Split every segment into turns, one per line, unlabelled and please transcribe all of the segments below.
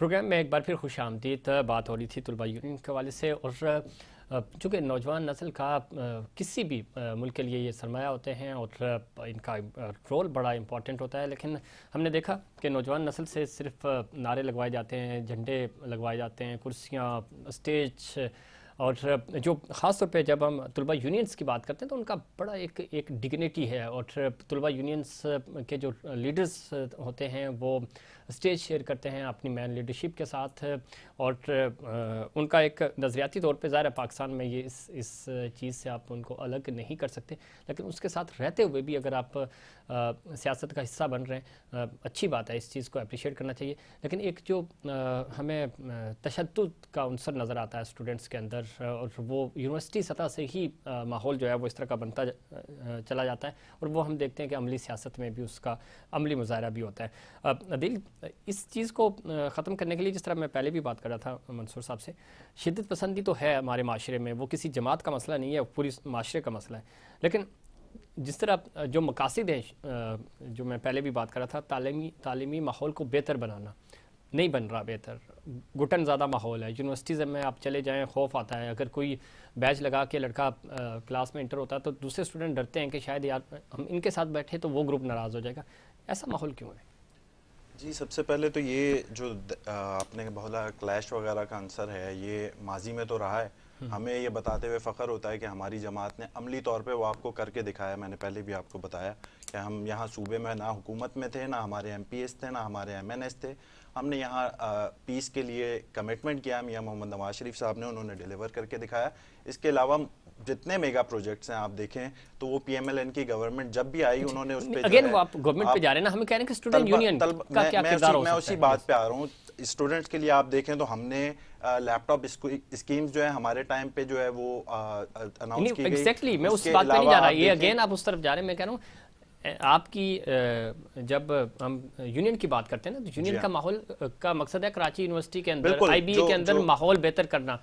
Programme में एक बार फिर खुश आमदीद बात हो रही थी तलबा यूनियन के हवाले से और चूँकि नौजवान नस्ल का किसी भी मुल्क के लिए ये सरमाया होते हैं और इनका रोल बड़ा इम्पॉर्टेंट होता है लेकिन हमने देखा कि नौजवान नस्ल से सिर्फ नारे लगवाए जाते हैं झंडे लगवाए जाते हैं कुर्सियाँ स्टेज और जो ख़ास तौर पे जब हम तलबा यूनियंस की बात करते हैं तो उनका बड़ा एक एक डिग्निटी है और तलबा यूनियंस के जो लीडर्स होते हैं वो स्टेज शेयर करते हैं अपनी मैन लीडरशिप के साथ और उनका एक नज़रियाती तौर पर ज़ाहिर है पाकिस्तान में ये इस इस चीज़ से आप उनको अलग नहीं कर सकते लेकिन उसके साथ रहते हुए भी अगर आप सियासत का हिस्सा बन रहे हैं अच्छी बात है इस चीज़ को अप्रिशिएट करना चाहिए लेकिन एक जो हमें तशद का अनसर नज़र आता है स्टूडेंट्स के अंदर और वो यूनिवर्सिटी सतह से ही माहौल जो है वो इस तरह का बनता चला जाता है और वो हम देखते हैं कि अमली सियासत में भी उसका अमली मुजाहरा भी होता है दिल इस चीज़ को ख़त्म करने के लिए जिस तरह मैं पहले भी बात कर रहा था मंसूर साहब से शिदत पसंदी तो है हमारे माशरे में वो किसी जमात का मसला नहीं है पूरी माशरे का मसला है लेकिन जिस तरह जो मकासद हैं जो मैं पहले भी बात कर रहा था तालीमी तालीमी माहौल को बेहतर बनाना नहीं बन रहा बेहतर घुटन ज़्यादा माहौल है यूनिवर्सिटीज़ में आप चले जाएँ खौफ आता है अगर कोई बैच लगा के लड़का क्लास में इंटर होता है तो दूसरे स्टूडेंट डरते हैं कि शायद यार हम इनके साथ बैठे तो वो ग्रुप नाराज़ हो जाएगा ऐसा माहौल क्यों है
जी सबसे पहले तो ये जो आपने बोला क्लैश वगैरह का आंसर है ये माजी में तो रहा है हम्म। हमें ये बताते हुए फ़ख्र होता है कि हमारी जमात ने अमली तौर पे वो आपको करके दिखाया मैंने पहले भी आपको बताया कि हम यहाँ सूबे में ना हुकूमत में थे ना हमारे एम थे ना हमारे एम थे हमने यहाँ पीस के लिए कमिटमेंट किया मियाँ मोहम्मद नवाज शरीफ साहब ने उन्होंने डिलीवर करके दिखाया इसके अलावा जितने मेगा प्रोजेक्ट्स हैं आप देखें तो वो पीएमएलएन की गवर्नमेंट जब भी आई अच्छा, उन्होंने उस पे अगेन वो आप गवर्नमेंट पे जा रहे
हैं ना हमें कह रहे हैं कि स्टूडेंट यूनियन का क्या किरदार हो मैं उसी
बात पे आ रहा हूँ स्टूडेंट्स के लिए आप देखें तो हमने लैपटॉप स्कीम्स जो है हमारे टाइम पे जो है वो अनाउंस की गई एग्जैक्टली मैं उस बात पे नहीं जा रहा ये अगेन
आप उस तरफ जा रहे हैं मैं कह रहा हूं आपकी जब हम यूनियन की बात करते हैं ना तो यूनियन का माहौल का मकसद है कराची यूनिवर्सिटी के अंदर आईबीए के अंदर माहौल बेहतर करना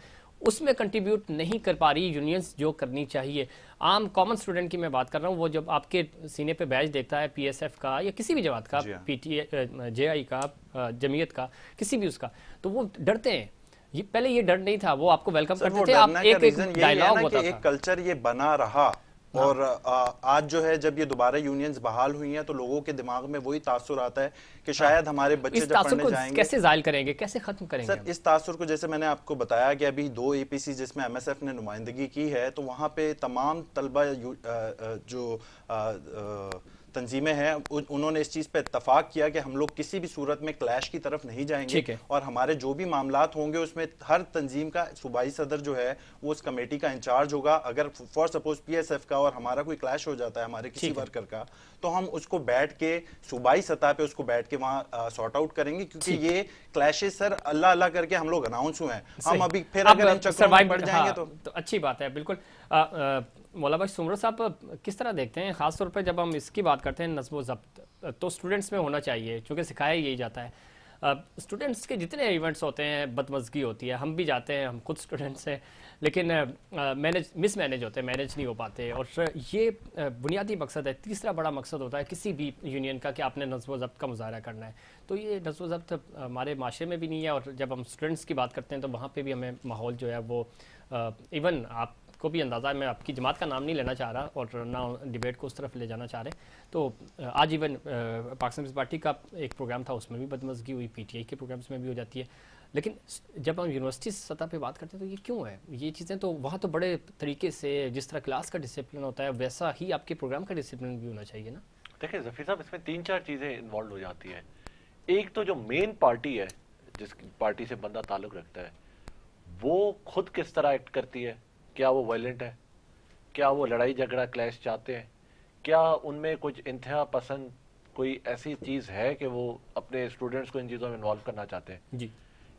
उसमें कंट्रीब्यूट नहीं कर पा रही यूनियंस जो करनी चाहिए आम कॉमन स्टूडेंट की मैं बात कर रहा हूँ वो जब आपके सीने पे बैच देखता है पीएसएफ का या किसी भी जमात का जे जेआई हाँ। का जमीयत का किसी भी उसका तो वो डरते हैं ये पहले ये डर नहीं था वो आपको वेलकम करते थे आप एक एक डायलॉग होता था एक
कल्चर ये बना रहा हाँ। और आज जो है जब ये दोबारा यूनियंस बहाल हुई हैं तो लोगों के दिमाग में वही तासुर आता है कि हाँ। शायद हमारे बच्चे जब पढ़ने जाएंगे कैसे
जायल करेंगे कैसे खत्म करेंगे सर
इस तासुर को जैसे मैंने आपको बताया कि अभी दो एपीसी जिसमें एमएसएफ ने नुमाइंदगी की है तो वहाँ पे तमाम तलबा जो आ, आ, तंजीमें हैं उन्होंने इस चीज़ पर इतफाक़ किया कि हम लोग किसी भी सूरत में क्लैश की तरफ नहीं जाएंगे और हमारे जो भी मामला होंगे उसमें हर तंजीम का सूबाई सदर जो है वो उस कमेटी का इंचार्ज होगा अगर for suppose P S F का और हमारा कोई क्लैश हो जाता है हमारे किसी वर्कर का तो हम उसको बैठ के सूबाई सतह पे उसको बैठ के वहाँ सॉर्ट आउट करेंगे क्योंकि ये क्लैशेस सर अल्लाह अल्लाह करके हम लोग अनाउंस हुए हैं हम अभी फिर अगर हम बढ़ हाँ, जाएंगे तो-,
तो अच्छी बात है बिल्कुल मौला भाई सुमर साहब किस तरह देखते हैं ख़ास तौर पर जब हम इसकी बात करते हैं नस्बो ज़ब्त तो स्टूडेंट्स में होना चाहिए चूँकि सिखाया यही जाता है स्टूडेंट्स के जितने इवेंट्स होते हैं बदमजगी होती है हम भी जाते हैं हम खुद स्टूडेंट्स हैं लेकिन मैनेज मिस मैनेज होते हैं मैनेज नहीं हो पाते और ये बुनियादी मकसद है तीसरा बड़ा मकसद होता है किसी भी यूनियन का कि आपने नस्व ज़ब्त का मुजाहरा करना है तो ये नस्व ज़ब्त हमारे माशरे में भी नहीं है और जब हम स्टूडेंट्स की बात करते हैं तो वहाँ पर भी हमें माहौल जो है वो इवन आप को भी अंदाज़ा मैं आपकी जमात का नाम नहीं लेना चाह रहा और ना डिबेट को उस तरफ ले जाना चाह रहे तो आज इवन पाकिस्तान पीपल्स पार्टी का एक प्रोग्राम था उसमें भी बदमजगी हुई पीटीआई के प्रोग्राम्स में भी हो जाती है लेकिन जब हम यूनिवर्सिटी सतह पे बात करते हैं तो ये क्यों है ये चीज़ें तो वहाँ तो बड़े तरीके से जिस तरह क्लास का डिसिप्लिन होता है वैसा ही आपके प्रोग्राम का डिसिप्लिन भी होना
चाहिए ना देखिए जफी साहब इसमें तीन चार चीज़ें इन्वॉल्व हो जाती हैं एक तो जो मेन पार्टी है जिस पार्टी से बंदा ताल्लुक रखता है वो खुद किस तरह एक्ट करती है क्या वो वायलेंट है क्या वो लड़ाई झगड़ा क्लैश चाहते हैं क्या उनमें कुछ इंतहा पसंद कोई ऐसी चीज़ है कि वो अपने स्टूडेंट्स को इन चीज़ों में इन्वॉल्व करना चाहते हैं जी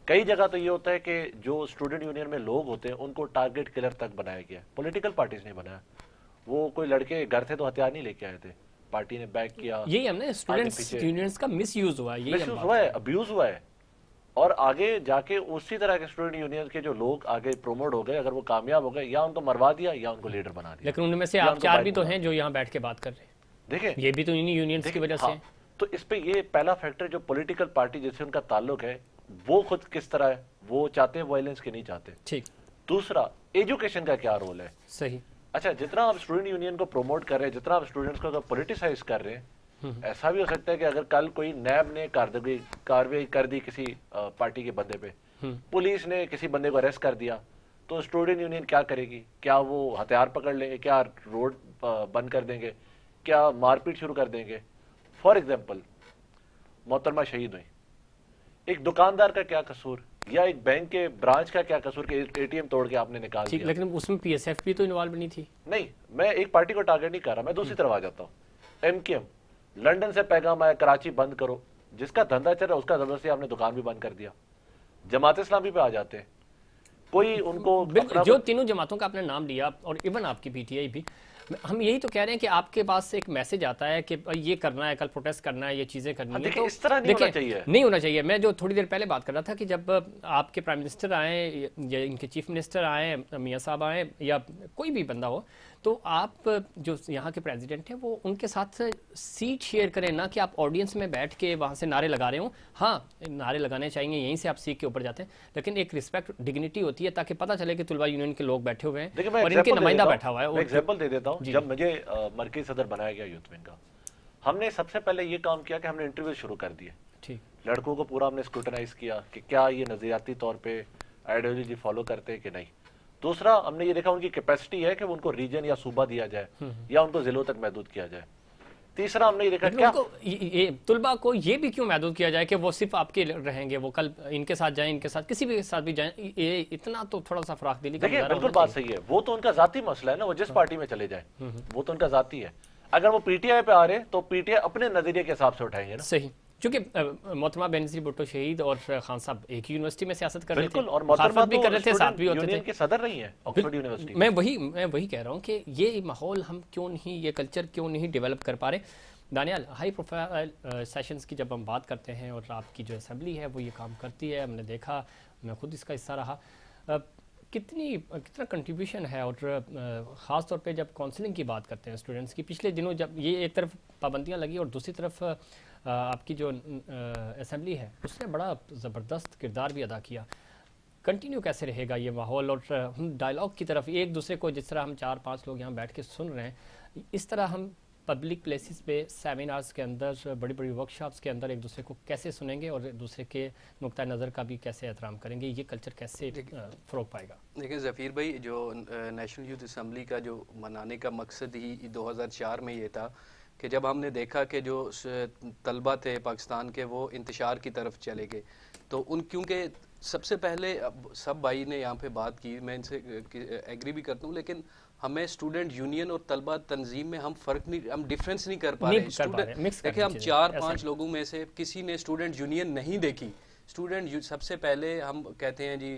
कई जगह तो ये होता है कि जो स्टूडेंट यूनियन में लोग होते हैं उनको टारगेट किलर तक बनाया गया पॉलिटिकल पार्टीज ने बनाया वो कोई लड़के घर थे तो हथियार नहीं लेके आए थे पार्टी ने बैक किया यही हमने स्टूडेंट्स यूनियंस
का मिस यूज हुआ मिस यूज
हुआ है अब्यूज हुआ है और आगे जाके उसी तरह के स्टूडेंट यूनियन के जो लोग आगे प्रोमोट हो गए अगर वो कामयाब हो गए या उनको मरवा दिया या उनको लीडर बना दिया
लेकिन उनमें से आप चार भी तो हैं जो यहाँ बैठ के बात कर रहे हैं देखें ये भी तो इन्हीं यूनियन की वजह से हाँ,
तो इस पे ये पहला फैक्टर जो पॉलिटिकल पार्टी जिससे उनका ताल्लुक है वो खुद किस तरह है वो चाहते हैं वायलेंस के नहीं चाहते ठीक दूसरा एजुकेशन का क्या रोल है सही अच्छा जितना आप स्टूडेंट यूनियन को प्रोमोट कर रहे हैं जितना आप स्टूडेंट्स को पोलिटिसाइज कर रहे हैं हम्म। ऐसा भी हो सकता है कि अगर कल कोई नैब ने कार्रवाई कर दी किसी पार्टी के बंदे पे हम्म। पुलिस ने किसी बंदे को अरेस्ट कर दिया तो स्टूडेंट यूनियन क्या करेगी क्या वो हथियार पकड़ लेंगे क्या रोड बंद कर देंगे क्या मारपीट शुरू कर देंगे फॉर एग्जाम्पल मोहतरमा शहीद हुई एक दुकानदार का क्या कसूर या एक बैंक के ब्रांच का क्या कसूर के एटीएम तोड़ के आपने निकाल ठीक
लेकिन उसमें पीएसएफ भी तो इन्वॉल्व नहीं थी
नहीं मैं एक पार्टी को टारगेट नहीं कर रहा मैं दूसरी हम्म। तरफ आ जाता हूँ एमकेएम लंदन से पैगाम आया कराची बंद करो जिसका धंधा चल रहा है उसका जबरदस्ती आपने दुकान भी बंद कर दिया जमात इस्लामी पे आ जाते हैं कोई उनको जो
तीनों जमातों का आपने नाम लिया और इवन आपकी पीटीआई भी हम यही तो कह रहे हैं कि आपके पास से एक मैसेज आता है कि ये करना है कल प्रोटेस्ट करना है ये चीजें करनी हाँ, है तो इस तरह नहीं होना चाहिए नहीं होना चाहिए मैं जो थोड़ी देर पहले बात कर रहा था कि जब आपके प्राइम मिनिस्टर आए या इनके चीफ मिनिस्टर आए मियाँ साहब आए या कोई भी बंदा हो तो आप जो यहाँ के प्रेसिडेंट हैं वो उनके साथ सीट शेयर करें ना कि आप ऑडियंस में बैठ के वहाँ से नारे लगा रहे हो हाँ नारे लगाने चाहिए यहीं से आप सीख के ऊपर जाते हैं लेकिन एक रिस्पेक्ट डिग्निटी होती है ताकि पता चले कि तुलवा यूनियन के लोग बैठे हुए हैं और इनके नुमाइंदा बैठा हुआ है एग्जाम्पल दे देता हूँ जब
मुझे मरकज सदर बनाया गया यूथ विंग का हमने सबसे पहले ये काम किया कि हमने इंटरव्यू शुरू कर दिए ठीक लड़कों को पूरा हमने स्क्रूटनाइज किया कि क्या ये नजरियाती तौर पर आइडियोलॉजी फॉलो करते हैं कि नहीं दूसरा हमने ये देखा उनकी कैपेसिटी है कि उनको रीजन या सूबा दिया जाए हम्म, हम्म। या उनको जिलों तक महदूद किया जाए तीसरा हमने ये देखा क्या
ये तुलबा को ये भी क्यों महदूद किया जाए कि वो सिर्फ आपके रहेंगे वो कल इनके साथ जाए इनके साथ किसी भी साथ भी जाए ये इतना तो थोड़ा सा फराख दिली देखिए बिल्कुल बात सही
है वो तो उनका जाती मसला है ना वो जिस हाँ। पार्टी में चले जाए हम्म, वो तो उनका जाती है अगर वो पीटीआई पे आ रहे तो पीटीआई अपने नजरिए के हिसाब से उठाएंगे ना सही
चूंकि मोहतरमा बेनजी भुट्टो शहीद और खान साहब एक ही यूनिवर्सिटी में सियासत कर रहे थे और भी तो कर रहे थे साथ भी होते थे सदर रही है ऑक्सफोर्ड यूनिवर्सिटी मैं वही मैं वही कह रहा हूँ कि ये माहौल हम क्यों नहीं ये कल्चर क्यों नहीं डेवलप कर पा रहे दानियाल हाई प्रोफाइल सेशंस की जब हम बात करते हैं और आपकी जो असम्बली है वो ये काम करती है हमने देखा मैं खुद इसका हिस्सा रहा कितनी कितना कंट्रीब्यूशन है और ख़ास तौर पे जब काउंसलिंग की बात करते हैं स्टूडेंट्स की पिछले दिनों जब ये एक तरफ पाबंदियां लगी और दूसरी तरफ आपकी जो असम्बली है उसने बड़ा ज़बरदस्त किरदार भी अदा किया कंटिन्यू कैसे रहेगा ये माहौल और हम डायलॉग की तरफ एक दूसरे को जिस तरह हम चार पांच लोग यहाँ बैठ के सुन रहे हैं इस तरह हम पब्लिक प्लेसेस पे सेमिनार्स के अंदर बड़ी बड़ी वर्कशॉप्स के अंदर एक दूसरे को कैसे सुनेंगे और दूसरे के नुक़ नज़र का भी कैसे एहतराम करेंगे ये कल्चर कैसे फ़रोग पाएगा
देखिए ज़फ़ीर भाई जो नेशनल यूथ असम्बली का जो मनाने का मकसद ही दो में ये था कि जब हमने देखा कि जो तलबा थे पाकिस्तान के वो इंतशार की तरफ चले गए तो उन क्योंकि सबसे पहले सब भाई ने यहाँ पे बात की मैं इनसे एग्री भी करता हूँ लेकिन हमें स्टूडेंट यूनियन और तलबा तंजीम में हम फर्क नहीं हम डिफरेंस नहीं कर पा रहे देखिए हम चार पांच लोगों में से किसी ने स्टूडेंट यूनियन नहीं देखी स्टूडेंट सबसे पहले हम कहते हैं जी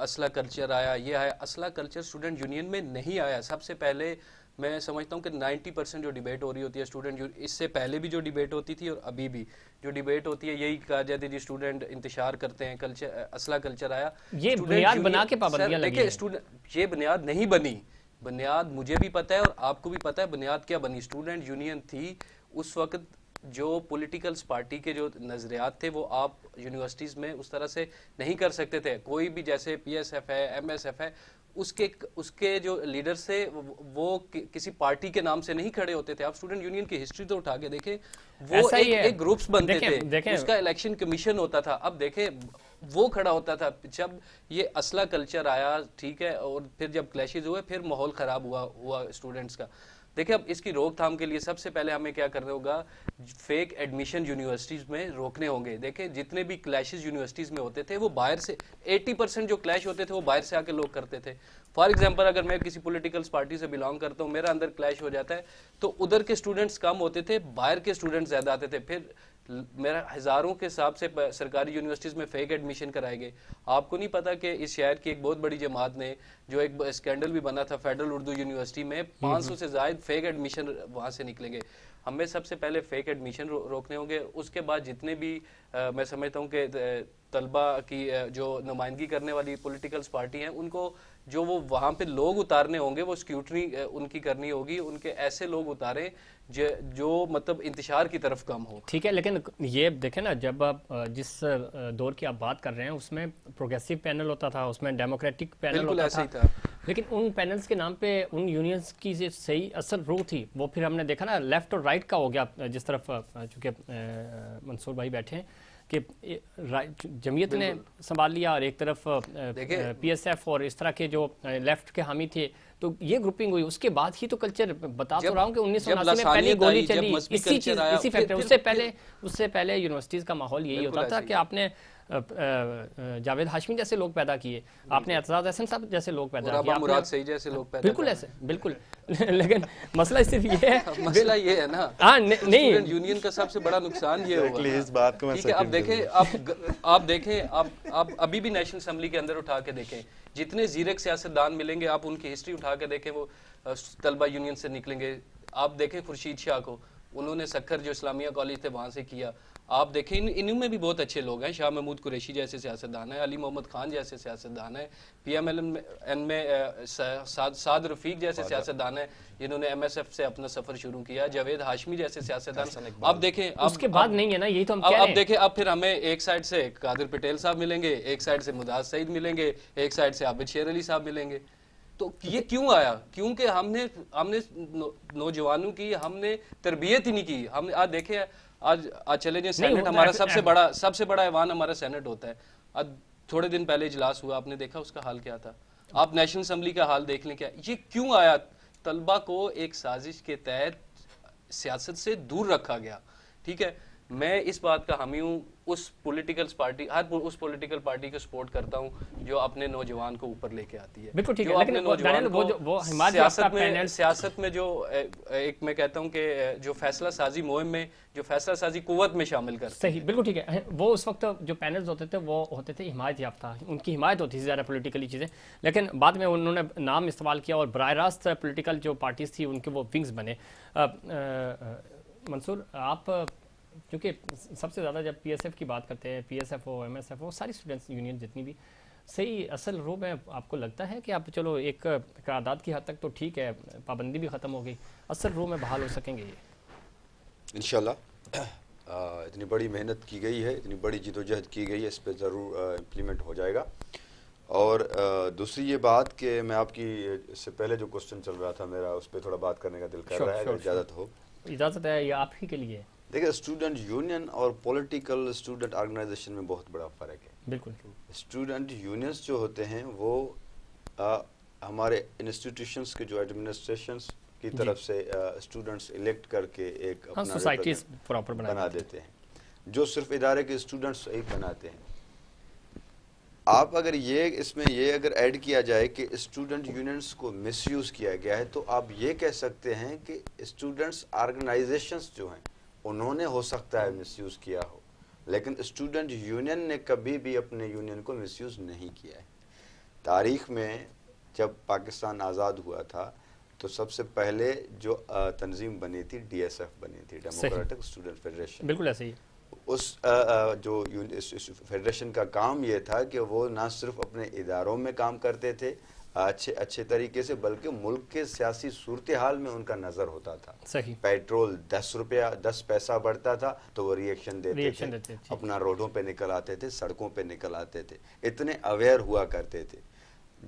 असला कल्चर आया ये आया असला कल्चर स्टूडेंट यूनियन में नहीं आया सबसे पहले मैं समझता हूँ कि 90 परसेंट जो डिबेट हो रही होती है स्टूडेंट जो इससे पहले भी जो डिबेट होती थी और अभी भी जो डिबेट होती है यही कहा जाती है जी स्टूडेंट इंतजार करते हैं कल्चर असला कल्चर आया ये बुनियाद बना के पाबंदियां देखिए स्टूडेंट ये बुनियाद नहीं बनी बुनियाद मुझे भी पता है और आपको भी पता है बुनियाद क्या बनी स्टूडेंट यूनियन थी उस वक्त जो पॉलिटिकल्स पार्टी के जो नज़रियात थे वो आप यूनिवर्सिटीज़ में उस तरह से नहीं कर सकते थे कोई भी जैसे पीएसएफ है एमएसएफ है उसके उसके जो लीडर से वो कि, किसी पार्टी के नाम से नहीं खड़े होते थे आप स्टूडेंट यूनियन की हिस्ट्री तो उठा के देखें वो एक, एक ग्रुप्स बनते देखे, थे देखे, उसका इलेक्शन कमीशन होता था अब देखें वो खड़ा होता था जब ये असला कल्चर आया ठीक है और फिर जब क्लैशेज हुए फिर माहौल खराब हुआ हुआ स्टूडेंट्स का देखिए अब इसकी रोकथाम के लिए सबसे पहले हमें क्या करना होगा फेक एडमिशन यूनिवर्सिटीज़ में रोकने होंगे देखिए जितने भी क्लैशेज यूनिवर्सिटीज़ में होते थे वो बाहर से 80 परसेंट जो क्लैश होते थे वो बाहर से आके लोग करते थे फॉर एग्जाम्पल अगर मैं किसी पॉलिटिकल पार्टी से बिलोंग करता हूँ मेरा अंदर क्लैश हो जाता है तो उधर के स्टूडेंट्स कम होते थे बाहर के स्टूडेंट्स ज़्यादा आते थे फिर मेरा हज़ारों के हिसाब से सरकारी यूनिवर्सिटीज़ में फेक एडमिशन कराए गए आपको नहीं पता कि इस शहर की एक बहुत बड़ी जमात ने जो एक स्कैंडल भी बना था फेडरल उर्दू यूनिवर्सिटी में 500 हम्म, हम्म। से जायद फेक एडमिशन वहाँ से निकलेंगे हमें सबसे पहले फेक एडमिशन रो, रोकने होंगे उसके बाद जितने भी आ, मैं समझता हूँ कि तलबा की जो नुमाइंदगी करने वाली पोलिटिकल्स पार्टी हैं उनको जो वो वहाँ पे लोग उतारने होंगे वो सिक्योरिटी उनकी करनी होगी उनके ऐसे लोग उतारें जो जो मतलब इंतजार की तरफ कम हो
ठीक है लेकिन ये देखें ना जब आप जिस दौर की आप बात कर रहे हैं उसमें प्रोग्रेसिव पैनल होता था उसमें डेमोक्रेटिक पैनल होता था, था लेकिन उन पैनल्स के नाम पे उन यूनियंस की जो सही असर रो थी वो फिर हमने देखा ना लेफ्ट और राइट का हो गया जिस तरफ चूँकि मंसूर भाई बैठे हैं कि जमीयत ने संभाल लिया और एक तरफ पीएसएफ और इस तरह के जो लेफ्ट के हामी थे तो ये ग्रुपिंग हुई उसके बाद ही तो कल्चर बता तो रहा हूँ कि उन्नीस में पहली गोली चली इसी चीज इसी फैक्टर उससे पहले उससे पहले यूनिवर्सिटीज का माहौल यही होता था कि आपने जावेद हाशमी जैसे लोग पैदा किए आपने एतजाज एहसन साहब जैसे लोग पैदा किए मुराद सही जैसे लोग पैदा बिल्कुल ऐसे बिल्कुल लेकिन मसला सिर्फ ये है मसला ये है ना आ, न, हाँ, नहीं
यूनियन का सबसे बड़ा नुकसान ये होगा इस बात को मैं आप देखें आप आप देखें आप आप अभी भी नेशनल असम्बली के अंदर उठा के देखें जितने जीरक सियासतदान मिलेंगे आप उनकी हिस्ट्री उठा के देखें वो तलबा यूनियन से निकलेंगे आप देखें खुर्शीद शाह को उन्होंने सखर जो इस्लामिया कॉलेज थे वहाँ से किया आप देखें इन इनमें में भी बहुत अच्छे लोग हैं शाह महमूद कुरैशी जैसे सियासतदान हैं अली मोहम्मद खान जैसे सियासतदान हैं पी एम एल एन में साद साद रफीक जैसे सियासतदान हैं जिन्होंने एम एस एफ से अपना सफर शुरू किया जावेद हाशमी जैसे सियासतदान अब देखें उसके बाद
नहीं है ना यही तो हम देखें
अब फिर हमें एक साइड से कादिर पटेल साहब मिलेंगे एक साइड से मुदाज सईद मिलेंगे एक साइड से आबिद शेर अली साहब मिलेंगे तो ये क्यों आया क्योंकि हमने हमने नौजवानों की हमने तरबियत ही नहीं की हमने आज देखे आज आज चले जाए सेनेट हमारा सबसे बड़ा सबसे बड़ा ऐवान हमारा सेनेट होता है आज थोड़े दिन पहले इजलास हुआ आपने देखा उसका हाल क्या था आप नेशनल असम्बली का हाल देख लें क्या ये क्यों आया तलबा को एक साजिश के तहत सियासत से दूर रखा गया ठीक है मैं इस बात का हामी हूँ उस पॉलिटिकल पार्टी हर उस पॉलिटिकल पार्टी को सपोर्ट करता हूँ जो अपने नौजवान को ऊपर लेके आती है
बिल्कुल ठीक है लेकिन नौजवान वो, जो, वो सियासत में
सियासत में जो एक मैं कहता हूँ कि जो फैसला साजी मुहिम में जो फैसला साजी कुत में शामिल कर सही
बिल्कुल ठीक है वो उस वक्त जो पैनल होते थे वो होते थे हिमायत याफ्ता उनकी हिमायत होती थी ज़्यादा पोलिटिकली चीज़ें लेकिन बाद में उन्होंने नाम इस्तेमाल किया और बर रास्त पोलिटिकल जो पार्टीज थी उनके वो विंग्स बने मंसूर आप क्योंकि सबसे ज़्यादा जब पीएसएफ की बात करते हैं पीएसएफ हो एफ हो सारी स्टूडेंट्स यूनियन जितनी भी सही असल रूप में आपको लगता है कि आप चलो एक करारदाद की हद तक तो ठीक है पाबंदी भी ख़त्म हो गई असल रूप में बहाल हो सकेंगे ये
इन इतनी बड़ी मेहनत की गई है इतनी बड़ी जदोजहद की गई है इस पर ज़रूर इम्प्लीमेंट हो जाएगा और दूसरी ये बात कि मैं आपकी इससे पहले जो क्वेश्चन चल रहा था मेरा उस पर थोड़ा बात करने का दिल कर रहा है इजाज़त हो
इजाज़त है ये आप ही के लिए
देखिए स्टूडेंट यूनियन और पॉलिटिकल स्टूडेंट ऑर्गेनाइजेशन में बहुत बड़ा फ़र्क है बिल्कुल स्टूडेंट यूनियंस जो होते हैं वो आ, हमारे इंस्टीट्यूशंस के जो एडमिनिस्ट्रेशन की तरफ से स्टूडेंट्स इलेक्ट करके एक सोसाइटी हाँ, प्रॉपर बना, बना देते हैं जो सिर्फ इदारे के स्टूडेंट्स ही बनाते हैं आप अगर ये इसमें ये अगर ऐड किया जाए कि स्टूडेंट यूनियंस को मिसयूज किया गया है तो आप ये कह सकते हैं कि स्टूडेंट्स ऑर्गेनाइजेशंस जो हैं उन्होंने हो सकता है मिसयूज़ किया हो लेकिन स्टूडेंट यूनियन ने कभी भी अपने यूनियन को मिसयूज़ नहीं किया है तारीख़ में जब पाकिस्तान आज़ाद हुआ था तो सबसे पहले जो तंजीम बनी थी डीएसएफ बनी थी डेमोक्रेटिक स्टूडेंट फेडरेशन बिल्कुल ऐसे ही उस आ, जो फेडरेशन का काम यह था कि वो ना सिर्फ अपने इदारों में काम करते थे अच्छे अच्छे तरीके से बल्कि मुल्क के सियासी सूरत हाल में उनका नजर होता था सही पेट्रोल दस रुपया दस पैसा बढ़ता था तो वो रिएक्शन देते रिएक्शन थे, देते थे अपना रोडों पे निकल आते थे सड़कों पे निकल आते थे इतने अवेयर हुआ करते थे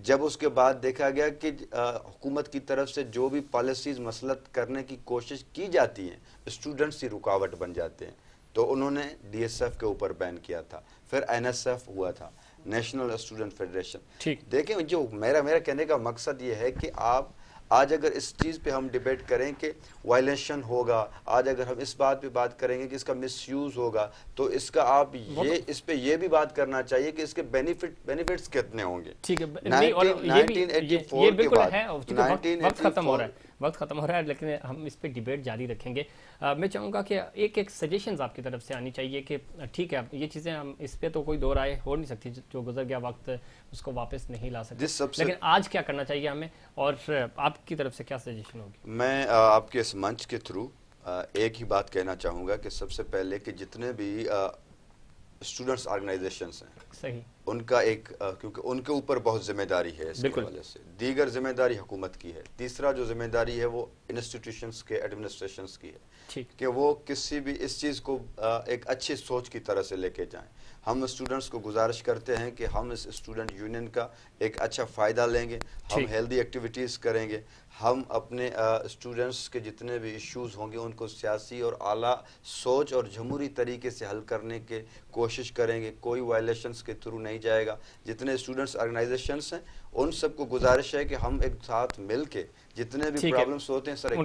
जब उसके बाद देखा गया कि हुकूमत की तरफ से जो भी पॉलिसीज मसलत करने की कोशिश की जाती हैं स्टूडेंट्स ही रुकावट बन जाते हैं तो उन्होंने डी के ऊपर बैन किया था फिर एन हुआ था नेशनल स्टूडेंट फेडरेशन ठीक देखें जो मेरा मेरा कहने का मकसद ये है कि आप आज अगर इस चीज़ पे हम डिबेट करें कि वायलेशन होगा आज अगर हम इस बात पे बात करेंगे कि इसका मिसयूज होगा तो इसका आप ये तो- इस पे ये भी बात करना चाहिए कि इसके बेनिफिट बेनिफिट्स कितने होंगे ठीक है 19, 1984 ये, ये के बाद 1984
वक्त ख़त्म हो रहा है लेकिन हम इस पर डिबेट जारी रखेंगे आ, मैं चाहूँगा कि एक एक सजेशंस आपकी तरफ से आनी चाहिए कि ठीक है ये चीज़ें हम इस पर तो कोई दो राय हो नहीं सकती जो गुजर गया वक्त उसको वापस नहीं ला सकते लेकिन आज क्या करना चाहिए हमें और आपकी तरफ से क्या सजेशन होगी
मैं आपके इस मंच के थ्रू एक ही बात कहना चाहूँगा कि सबसे पहले कि जितने भी स्टूडेंट्स ऑर्गेनाइजेशन हैं सही उनका एक आ, क्योंकि उनके ऊपर बहुत जिम्मेदारी है इसके वजह से दीगर जिम्मेदारी हुकूमत की है तीसरा जो जिम्मेदारी है वो इंस्टीट्यूशन के एडमिनिस्ट्रेशन की है कि वो किसी भी इस चीज़ को आ, एक अच्छी सोच की तरह से लेके जाएं हम स्टूडेंट्स को गुजारिश करते हैं कि हम इस स्टूडेंट यूनियन का एक अच्छा फ़ायदा लेंगे हम हेल्दी एक्टिविटीज़ करेंगे हम अपने स्टूडेंट्स uh, के जितने भी इश्यूज़ होंगे उनको सियासी और आला सोच और जमहूरी तरीके से हल करने के कोशिश करेंगे कोई वायलेशंस के थ्रू नहीं जाएगा जितने स्टूडेंट्स ऑर्गेनाइजेशंस हैं उन सबको गुजारिश है कि हम एक साथ मिल के जितने भी प्रॉब्लम्स होते हैं सर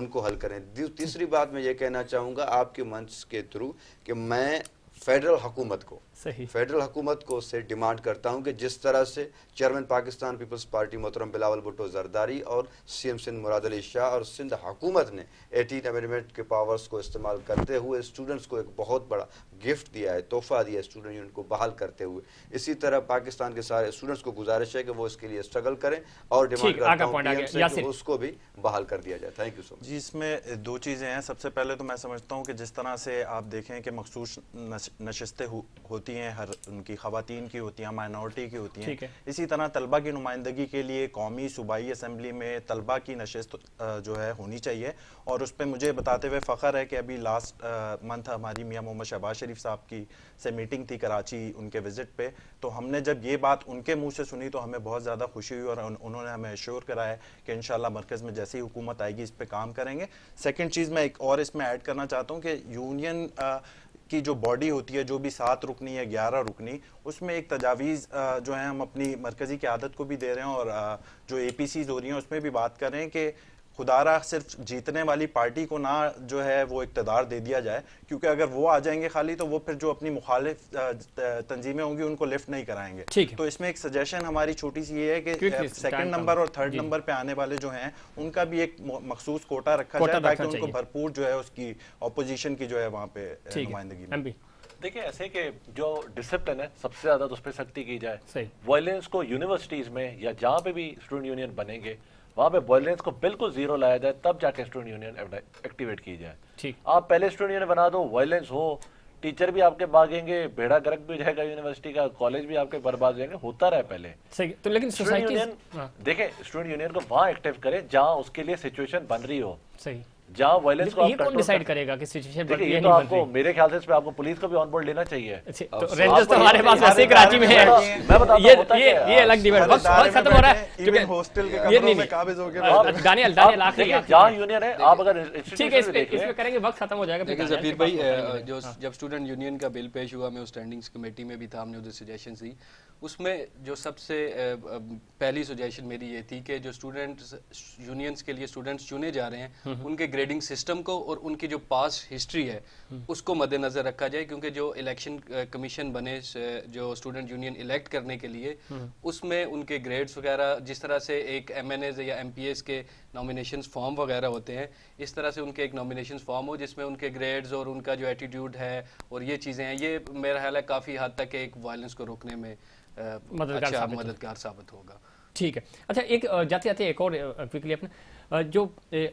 उनको हल करें तीसरी बात मैं ये कहना चाहूँगा आपके मंच के थ्रू कि मैं फेडरल हुकूमत को सही फेडरल हुकूमत को से डिमांड करता हूँ कि जिस तरह से चेयरमैन पाकिस्तान पीपल्स पार्टी मोहतरम बिलावल भुट्टो जरदारी और सी एम सिंध मुराद अली शाह और सिंध हुकूमत ने एटीन अमेंडमेंट के पावर्स को इस्तेमाल करते हुए स्टूडेंट्स को एक बहुत बड़ा गिफ्ट दिया है तोहफा दिया है स्टूडेंट यूनियन को बहाल करते हुए इसी तरह पाकिस्तान के सारे स्टूडेंट्स को गुजारिश है कि वो इसके लिए स्ट्रगल करें और डिमांड उसको भी बहाल कर दिया जाए थैंक यू सो मच
जी इसमें दो चीज़ें हैं सबसे पहले तो मैं समझता हूँ कि जिस तरह से आप देखें कि मखसूस नशस्तें होती होती हैं हर उनकी खातन की होती हैं माइनॉरिटी की होती हैं है। इसी तरह तलबा की नुमाइंदगी के लिए कौमी सूबाई असम्बली में तलबा की नशस्त जो है होनी चाहिए और उस पर मुझे बताते हुए फ़ख्र है कि अभी लास्ट मंथ हमारी मियाँ मोहम्मद शहबाज शरीफ साहब की से मीटिंग थी कराची उनके विज़िट पे तो हमने जब ये बात उनके मुँह से सुनी तो हमें बहुत ज़्यादा खुशी हुई और उन्होंने हमें एश्योर कराया कि इन मरकज़ में जैसी हुकूमत आएगी इस पर काम करेंगे सेकेंड चीज़ मैं एक और इसमें ऐड करना चाहता हूँ कि यूनियन की जो बॉडी होती है जो भी सात रुकनी या ग्यारह रुकनी उसमें एक तजावीज़ जो है हम अपनी मरकज़ी की आदत को भी दे रहे हैं और जो ए हो रही हैं उसमें भी बात कर रहे हैं कि खुदारा सिर्फ जीतने वाली पार्टी को ना जो है वो इकतदार दे दिया जाए क्योंकि अगर वो आ जाएंगे खाली तो वो फिर जो अपनी मुखालिफ तंजीमें होंगी उनको लिफ्ट नहीं कराएंगे तो इसमें एक सजेशन हमारी छोटी सी ये है कि सेकंड नंबर और थर्ड नंबर पे आने वाले जो हैं उनका भी एक मखसूस कोटा रखा जाए ताकि उनको
भरपूर जो है उसकी
अपोजिशन की जो है वहाँ पे नुमाइंदगी
देखिए ऐसे कि जो डिसिप्लिन है सबसे ज्यादा तो उस पर सख्ती की जाए वायलेंस को यूनिवर्सिटीज में या जहाँ पे भी स्टूडेंट यूनियन बनेंगे वहाँ पे वॉयलेंस को बिल्कुल जीरो लाया जाए तब जाके स्टूडेंट यूनियन एक्टिवेट की जाए ठीक आप पहले स्टूडेंट यूनियन बना दो वॉयलेंस हो टीचर भी आपके भागेंगे भेड़ा गर्क भी रहेगा यूनिवर्सिटी का कॉलेज भी आपके बर्बाद जाएंगे होता रहे पहले सही तो लेकिन सोसाइटी हाँ। यूनियन देखें स्टूडेंट यूनियन को वहाँ एक्टिव करें जहाँ उसके लिए सिचुएशन बन रही हो सही जहाँ वायलेंस को ये कौन डिसाइड करेगा कि सिचुएशन बनती है तो आपको मेरे ख्याल से इस पे आपको पुलिस को भी ऑन बोर्ड लेना चाहिए अच्छा, तो रेंजर्स तो हमारे पास वैसे ही कराची में है मैं ये ये ये अलग डिबेट बस बस खत्म हो रहा है क्योंकि हॉस्टल
के
कमरों में काबिज हो गए दानियल दानियल आखिरी जहाँ
यूनियन है आप अगर ठीक है इस पे करेंगे
वक्त खत्म हो जाएगा देखिए जफीर भाई हाँ, हाँ, जो हाँ।
जब स्टूडेंट यूनियन का बिल पेश हुआ मैं उस स्टैंडिंग कमेटी में भी था हमने उधर सजेशन दी उसमें जो सबसे पहली सजेशन मेरी ये थी कि जो स्टूडेंट्स यूनियंस के लिए स्टूडेंट्स चुने जा रहे हैं हम्म। उनके ग्रेडिंग सिस्टम को और उनकी जो पास हिस्ट्री है हम्म। उसको मद्देनजर रखा जाए क्योंकि जो इलेक्शन कमीशन बने जो स्टूडेंट यूनियन इलेक्ट करने के लिए हम्म। उसमें उनके ग्रेड्स वगैरह जिस तरह से एक एम या एम के नॉमिनेशन फॉर्म वगैरह होते हैं इस तरह से उनके एक नॉमिनेशन फॉर्म हो जिसमें उनके ग्रेड्स और उनका जो एटीट्यूड है और ये चीज़ें हैं ये मेरा ख्याल है काफ़ी हद तक एक वायलेंस को रोकने में मददगार अच्छा, साबित होगा
ठीक है अच्छा एक जाते जाते एक और क्विकली अपना जो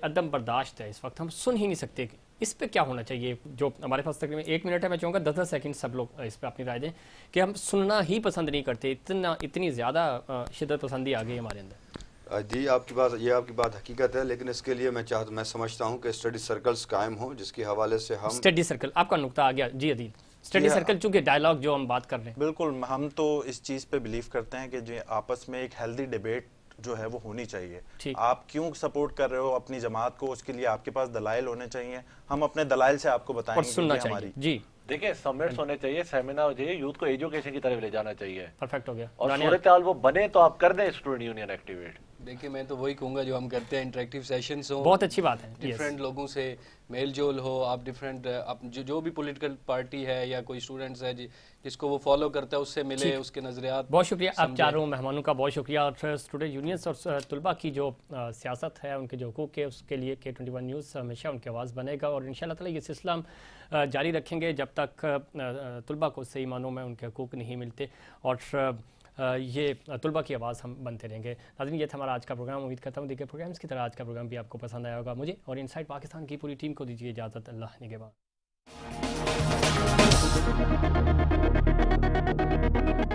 अदम बर्दाश्त है इस वक्त हम सुन ही नहीं सकते इस पर क्या होना चाहिए जो हमारे पास तकरीबन एक मिनट है मैं चाहूँगा दस दस सेकंड सब लोग इस पर अपनी राय दें कि हम सुनना ही पसंद नहीं करते इतना इतनी ज़्यादा शिदत पसंदी आ गई हमारे अंदर
जी आपकी बात ये आपकी बात हकीकत है लेकिन इसके लिए मैं चाहता मैं समझता हूँ कि स्टडी सर्कल्स कायम हों जिसके हवाले से हम स्टडी
सर्कल आपका नुकता आ गया जी अदील स्टडी सर्कल हाँ। चूंकि डायलॉग जो हम बात कर रहे हैं
बिल्कुल हम तो इस चीज़ पे बिलीव करते हैं कि जो आपस में एक हेल्दी डिबेट जो है वो होनी
चाहिए
आप क्यों सपोर्ट कर रहे हो अपनी जमात को उसके लिए आपके पास दलाइल होने चाहिए हम
अपने दलाइल से आपको बताएंगे हमारी जी देखिए समिट्स होने चाहिए सेमिनार होने चाहिए यूथ को एजुकेशन की तरफ ले जाना चाहिए परफेक्ट हो गया और सूरत वो बने तो आप कर दें स्टूडेंट यूनियन एक्टिवेट देखिए
मैं तो वही कहूँगा जो हम करते हैं इंटरेक्टिव सेशन हो बहुत अच्छी बात है डिफरेंट लोगों से मेल जोल हो आप डिफरेंट आप जो जो भी पॉलिटिकल पार्टी है या कोई स्टूडेंट्स है जि, जिसको वो फॉलो करता है उससे मिले उसके नज़रियात बहुत शुक्रिया आप चारों
मेहमानों का बहुत शुक्रिया और स्टूडेंट uh, यूनियंस और uh, तलबा की जो आ, uh, सियासत है उनके जो हकूक है उसके लिए के ट्वेंटी वन न्यूज़ हमेशा उनकी आवाज़ बनेगा और इन शाला ये सिलसिला जारी रखेंगे जब तक तलबा को सही मानों में उनके हकूक नहीं मिलते और ये तलबा की आवाज़ हम बनते रहेंगे नाजन ये था हमारा आज का प्रोग्राम उम्मीद करता हूँ देखिए प्रोग्राम्स की तरह आज का प्रोग्राम भी आपको पसंद आया होगा मुझे और इनसाइड पाकिस्तान की पूरी टीम को दीजिए इजाज़त अल्लाह बाद